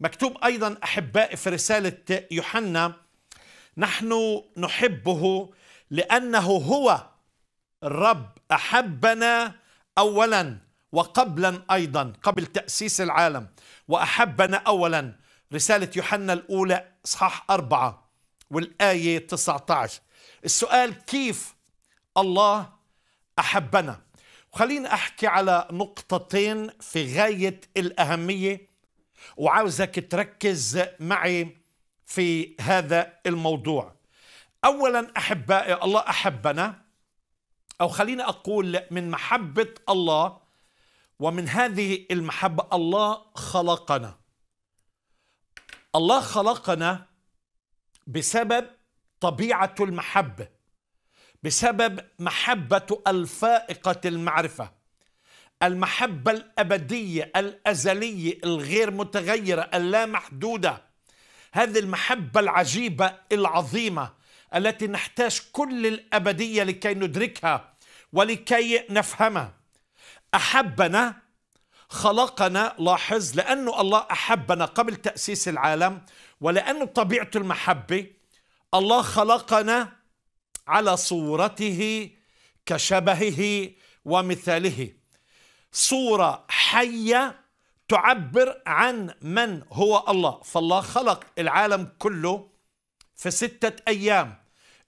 مكتوب أيضا أحبائي في رسالة يوحنا نحن نحبه لأنه هو الرب أحبنا أولا وقبلا أيضا قبل تأسيس العالم وأحبنا أولا رسالة يوحنا الأولى إصحاح أربعة والآية 19 السؤال كيف الله أحبنا خليني أحكي على نقطتين في غاية الأهمية وعاوزك تركز معي في هذا الموضوع اولا احبائي الله احبنا او خليني اقول من محبه الله ومن هذه المحبه الله خلقنا الله خلقنا بسبب طبيعه المحبه بسبب محبه الفائقه المعرفه المحبة الأبدية الأزلية الغير متغيرة اللامحدودة هذه المحبة العجيبة العظيمة التي نحتاج كل الأبدية لكي ندركها ولكي نفهمها أحبنا خلقنا لاحظ لأنه الله أحبنا قبل تأسيس العالم ولأنه طبيعة المحبة الله خلقنا على صورته كشبهه ومثاله صورة حية تعبر عن من هو الله فالله خلق العالم كله في ستة أيام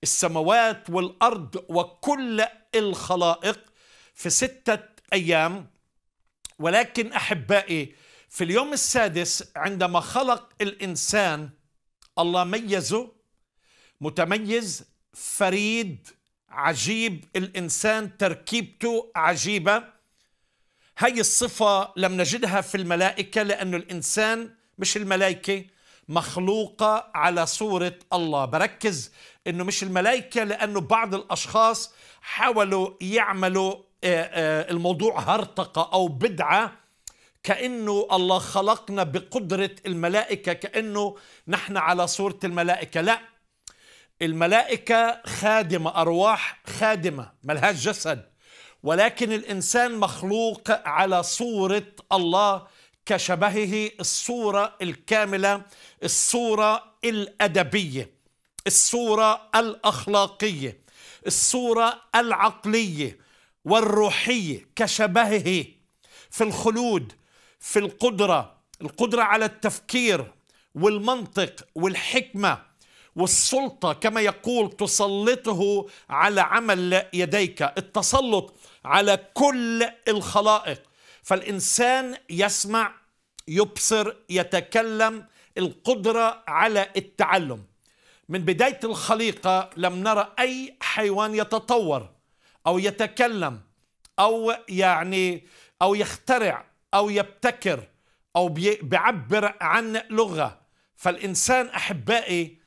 السماوات والأرض وكل الخلائق في ستة أيام ولكن أحبائي في اليوم السادس عندما خلق الإنسان الله ميزه متميز فريد عجيب الإنسان تركيبته عجيبة هاي الصفة لم نجدها في الملائكة لأن الإنسان مش الملائكة مخلوقة على صورة الله بركز أنه مش الملائكة لأنه بعض الأشخاص حاولوا يعملوا آه، آه، الموضوع هرطقة أو بدعة كأنه الله خلقنا بقدرة الملائكة كأنه نحن على صورة الملائكة لا الملائكة خادمة أرواح خادمة ملهاش جسد ولكن الانسان مخلوق على صوره الله كشبهه الصوره الكامله الصوره الادبيه الصوره الاخلاقيه الصوره العقليه والروحيه كشبهه في الخلود في القدره القدره على التفكير والمنطق والحكمه والسلطة كما يقول تسلطه على عمل يديك التسلط على كل الخلائق فالإنسان يسمع يبصر يتكلم القدرة على التعلم من بداية الخليقة لم نرى أي حيوان يتطور أو يتكلم أو يعني أو يخترع أو يبتكر أو بيعبر عن لغة فالإنسان أحبائي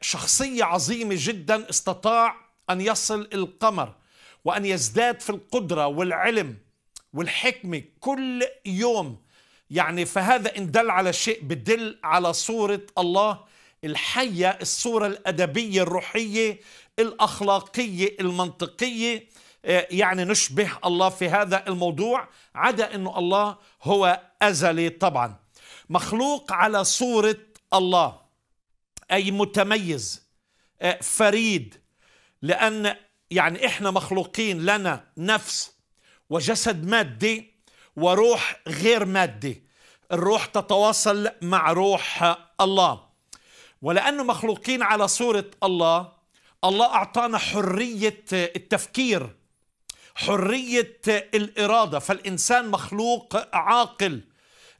شخصية عظيمة جدا استطاع أن يصل القمر وأن يزداد في القدرة والعلم والحكمة كل يوم يعني فهذا إن دل على شيء بدل على صورة الله الحية الصورة الأدبية الروحية الأخلاقية المنطقية آه، يعني نشبه الله في هذا الموضوع عدا أنه الله هو أزلي طبعا مخلوق على صورة الله أي متميز آه، فريد لأن يعني إحنا مخلوقين لنا نفس وجسد مادي وروح غير مادي الروح تتواصل مع روح الله ولأنه مخلوقين على صورة الله الله أعطانا حرية التفكير حرية الإرادة فالإنسان مخلوق عاقل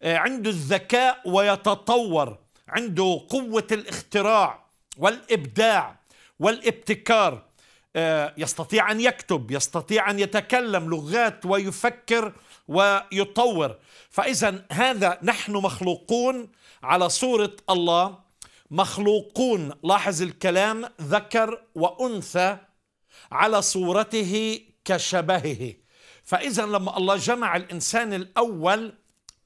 آه، عنده الذكاء ويتطور عنده قوة الاختراع والإبداع والابتكار آه، يستطيع أن يكتب يستطيع أن يتكلم لغات ويفكر ويطور فإذا هذا نحن مخلوقون على صورة الله مخلوقون لاحظ الكلام ذكر وأنثى على صورته كشبهه فإذا لما الله جمع الإنسان الأول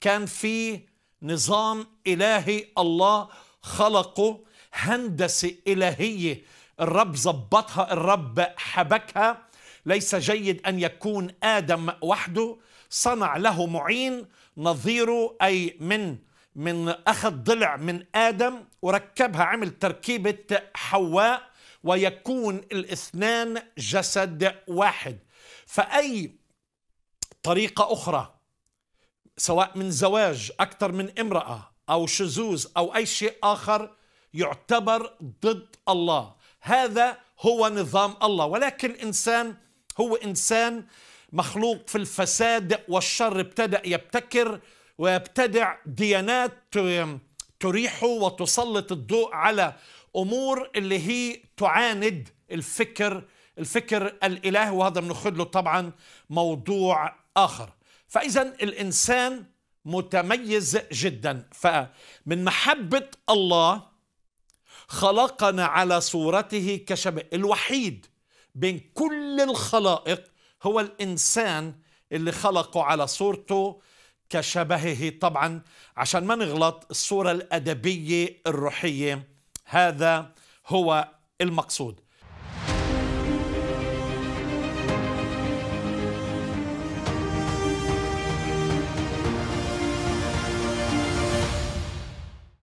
كان فيه نظام إلهي الله خلقه هندسة إلهية الرب ظبطها الرب حبكها ليس جيد أن يكون آدم وحده صنع له معين نظيره أي من من أخذ ضلع من آدم وركبها عمل تركيبة حواء ويكون الاثنان جسد واحد فأي طريقة أخرى سواء من زواج أكثر من امرأة أو شذوذ أو أي شيء آخر يعتبر ضد الله هذا هو نظام الله ولكن الإنسان هو إنسان مخلوق في الفساد والشر ابتدأ يبتكر ويبتدع ديانات تريحه وتسلط الضوء على أمور اللي هي تعاند الفكر الفكر الالهي وهذا بناخذ له طبعا موضوع آخر فإذا الإنسان متميز جدا فمن محبة الله خلقنا على صورته كشبه الوحيد بين كل الخلائق هو الإنسان اللي خلقه على صورته كشبهه طبعا عشان ما نغلط الصورة الأدبية الروحية هذا هو المقصود